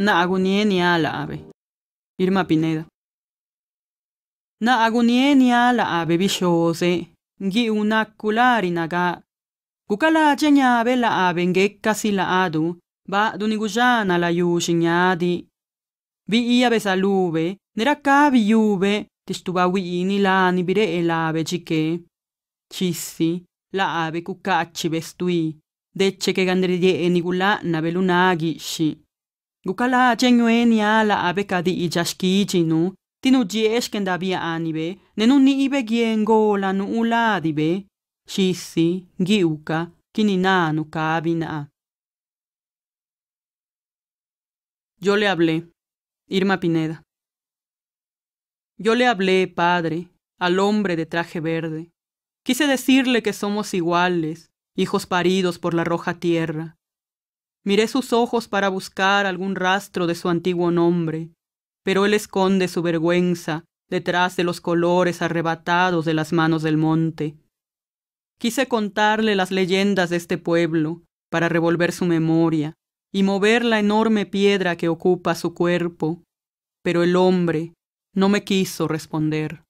na agunie ni a la ave. Irma Pineda. Na agunie ni a la ave bishose, ngi una kulari naga. Kukala chenyabe la ave ngekka si la adu, ba dunigujana la yushinyadi. Vi ia besalube, neraka viube, tistubawini la anibire elave chike. Chissi, la ave kukacci vestui, decce che gandrie e nigula na belunagi shi. Gukala chenguen ala la abeka di ijashki nu, tinu jieshken da nenun ni ibe la nu uladibe, shisi, giuka, kininaanu kabina. Yo le hablé, Irma Pineda. Yo le hablé, padre, al hombre de traje verde. Quise decirle que somos iguales, hijos paridos por la roja tierra, Miré sus ojos para buscar algún rastro de su antiguo nombre, pero él esconde su vergüenza detrás de los colores arrebatados de las manos del monte. Quise contarle las leyendas de este pueblo para revolver su memoria y mover la enorme piedra que ocupa su cuerpo, pero el hombre no me quiso responder.